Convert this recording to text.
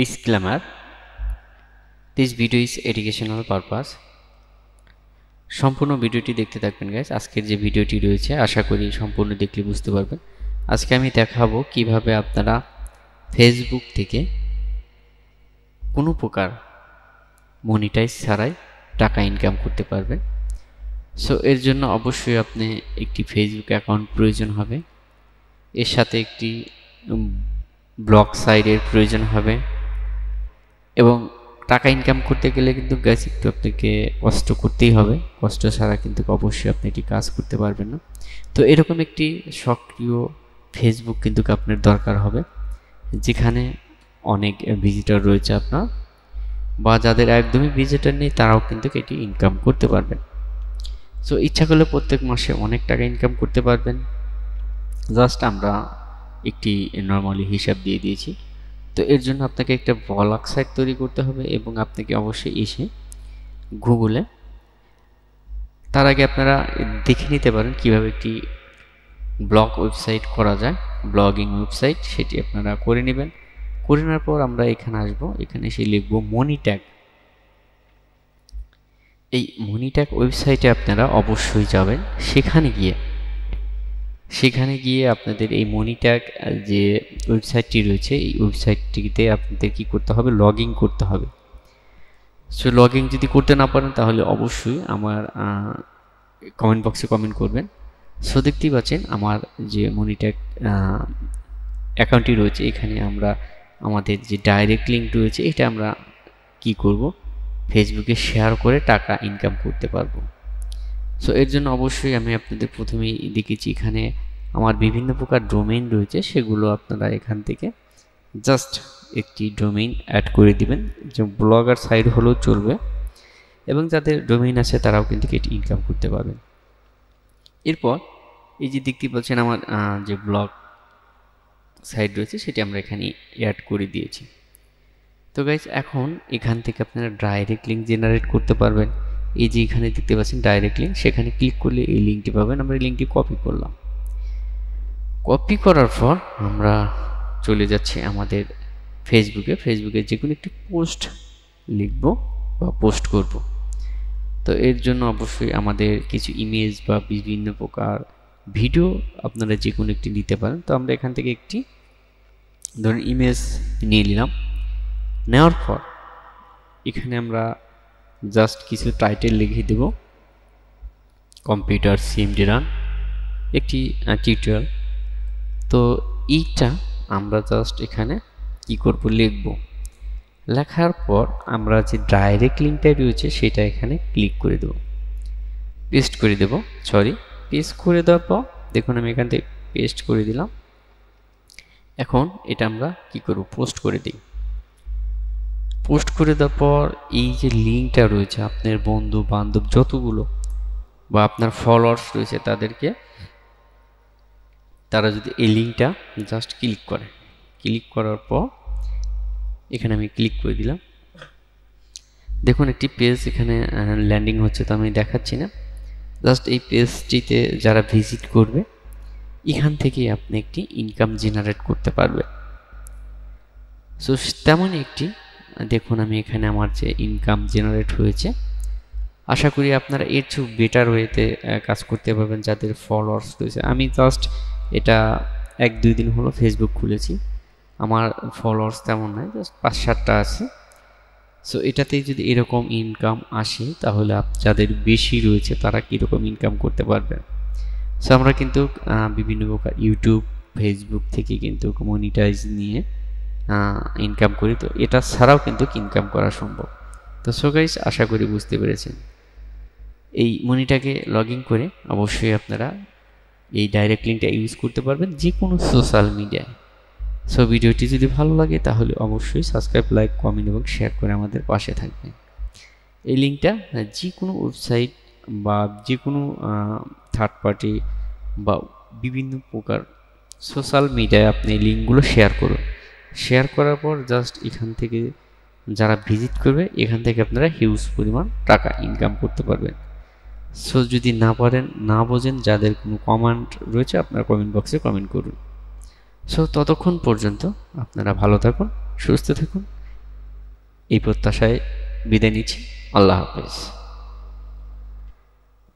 disclaimer this video is educational purpose সম্পূর্ণ ভিডিওটি দেখতে থাকবেন গ্যাস আজকের যে ভিডিওটি রয়েছে আশা করি সম্পূর্ণ দেখলে বুঝতে পারবেন আজকে আমি দেখাবো কিভাবে আপনারা ফেসবুক থেকে কোনো প্রকার মনিটাইজ ছাড়াই টাকা ইনকাম করতে পারবেন সো এর জন্য অবশ্যই আপনি একটি ফেসবুক অ্যাকাউন্ট প্রয়োজন হবে এর সাথে একটি ব্লগ সাইডের প্রয়োজন হবে এবং টাকা ইনকাম করতে গেলে কিন্তু গ্যাস একটু আপনাকে কষ্ট করতেই হবে কষ্ট ছাড়া কিন্তু অবশ্যই আপনি এটি কাজ করতে পারবেন না তো এরকম একটি সক্রিয় ফেসবুক কিন্তু আপনার দরকার হবে যেখানে অনেক ভিজিটর রয়েছে আপনার বা যাদের একদমই ভিজিটার নেই তারাও কিন্তু এটি ইনকাম করতে পারবেন সো ইচ্ছা করলে প্রত্যেক মাসে অনেক টাকা ইনকাম করতে পারবেন জাস্ট আমরা একটি নর্মালি হিসাব দিয়ে দিয়েছি তো এর জন্য আপনাকে একটা ভলাক সাইট তৈরি করতে হবে এবং আপনাকে অবশ্যই এসে গুগলে তার আগে আপনারা দেখে নিতে পারেন কিভাবে একটি ব্লগ ওয়েবসাইট করা যায় ব্লগিং ওয়েবসাইট সেটি আপনারা করে নেবেন করে নেওয়ার পর আমরা এখানে আসব এখানে এসে লিখব মনি ট্যাগ এই মনি ট্যাগ ওয়েবসাইটে আপনারা অবশ্যই যাবেন সেখানে গিয়ে সেখানে গিয়ে আপনাদের এই মনিট্যাগ যে ওয়েবসাইটটি রয়েছে এই ওয়েবসাইটটিতে আপনাদের কি করতে হবে লগ করতে হবে সো লগ যদি করতে না পারেন তাহলে অবশ্যই আমার কমেন্ট বক্সে কমেন্ট করবেন সো দেখতেই পাচ্ছেন আমার যে মনিট্যাগ অ্যাকাউন্টটি রয়েছে এখানে আমরা আমাদের যে ডাইরেক্ট লিঙ্ক রয়েছে এটা আমরা কি করব ফেসবুকে শেয়ার করে টাকা ইনকাম করতে পারবো সো এর জন্য অবশ্যই আমি আপনাদের প্রথমেই দেখেছি এখানে আমার বিভিন্ন প্রকার ডোমেইন রয়েছে সেগুলো আপনারা এখান থেকে জাস্ট একটি ডোমেইন অ্যাড করে দিবেন যে ব্লগার সাইড হলেও চলবে এবং যাদের ডোমেইন আছে তারাও কিন্তু এটি ইনকাম করতে পারবেন এরপর এই যে দেখতে পাচ্ছেন আমার যে ব্লগ সাইড রয়েছে সেটি আমরা এখানে অ্যাড করে দিয়েছি তো গাইজ এখন এখান থেকে আপনারা ডাইরেক্ট লিঙ্ক জেনারেট করতে পারবেন এই যে এখানে দেখতে পাচ্ছেন ডাইরেক্ট লিঙ্ক সেখানে ক্লিক করলে এই লিঙ্কটি পাবেন আমরা এই লিঙ্কটি কপি করলাম কপি করার পর আমরা চলে যাচ্ছি আমাদের ফেসবুকে ফেসবুকে যে কোনো একটি পোস্ট লিখব বা পোস্ট করব তো এর জন্য অবশ্যই আমাদের কিছু ইমেজ বা বিভিন্ন প্রকার ভিডিও আপনারা যে কোনো একটি নিতে পারেন তো আমরা এখান থেকে একটি ধরুন ইমেজ নিয়ে নিলাম নেওয়ার পর এখানে আমরা জাস্ট কিছু টাইটেল লিখে দেব কম্পিউটার সিম ডিরান একটি টিউটোরিয়াল তো ইটা আমরা জাস্ট এখানে কি করব লিখব লেখার পর আমরা যে ডাইরেক্ট লিঙ্কটা রয়েছে সেটা এখানে ক্লিক করে দেব পেস্ট করে দেব সরি পেস্ট করে দেওয়ার পর দেখুন আমি এখান থেকে পেস্ট করে দিলাম এখন এটা আমরা কি করব পোস্ট করে দিই পোস্ট করে দেওয়ার পর এই যে লিঙ্কটা রয়েছে আপনার বন্ধু বান্ধব যতগুলো বা আপনার ফলোয়ার্স রয়েছে তাদেরকে তারা যদি এই লিঙ্কটা জাস্ট ক্লিক করে ক্লিক করার পর এখানে আমি ক্লিক করে দিলাম দেখুন একটি পেজ এখানে ল্যান্ডিং হচ্ছে তো আমি দেখাচ্ছি না জাস্ট এই পেজটিতে যারা ভিজিট করবে এখান থেকে আপনি একটি ইনকাম জেনারেট করতে পারবে সো তেমনই একটি দেখুন আমি এখানে আমার যে ইনকাম জেনারেট হয়েছে আশা করি আপনারা এর চেয়েও বেটার ওয়েতে কাজ করতে পারবেন যাদের ফলোয়ার্স রয়েছে আমি জাস্ট এটা এক দুই দিন হলো ফেসবুক খুলেছি আমার ফলোয়ার্স তেমন নাই জাস্ট পাঁচ সাতটা আছে সো এটাতেই যদি এরকম ইনকাম আসে তাহলে যাদের বেশি রয়েছে তারা কীরকম ইনকাম করতে পারবেন সো আমরা কিন্তু বিভিন্ন প্রকার ইউটিউব ফেসবুক থেকে কিন্তু মনিটাইজ নিয়ে ইনকাম করি তো এটা ছাড়াও কিন্তু ইনকাম করা সম্ভব তো সো গাইজ আশা করি বুঝতে পেরেছেন এই মনিটাকে লগ করে অবশ্যই আপনারা এই ডাইরেক্ট লিঙ্কটা ইউজ করতে পারবেন যে কোনো সোশ্যাল মিডিয়ায় সো ভিডিওটি যদি ভালো লাগে তাহলে অবশ্যই সাবস্ক্রাইব লাইক কমেন্ট এবং শেয়ার করে আমাদের পাশে থাকবেন এই লিঙ্কটা যে কোনো ওয়েবসাইট বা যে কোনো থার্ড পার্টি বা বিভিন্ন প্রকার সোশ্যাল মিডিয়ায় আপনি এই লিঙ্কগুলো শেয়ার করুন শেয়ার করার পর জাস্ট এখান থেকে যারা ভিজিট করবে এখান থেকে আপনারা হিউজ পরিমাণ টাকা ইনকাম করতে পারবেন সো যদি না পারেন না বোঝেন যাদের কোনো কমান্ড রয়েছে আপনার কমেন্ট বক্সে কমেন্ট করুন সো ততক্ষণ পর্যন্ত আপনারা ভালো থাকুন সুস্থ থাকুন এই প্রত্যাশায় বিদায় নিচ্ছি আল্লাহ হাফেজ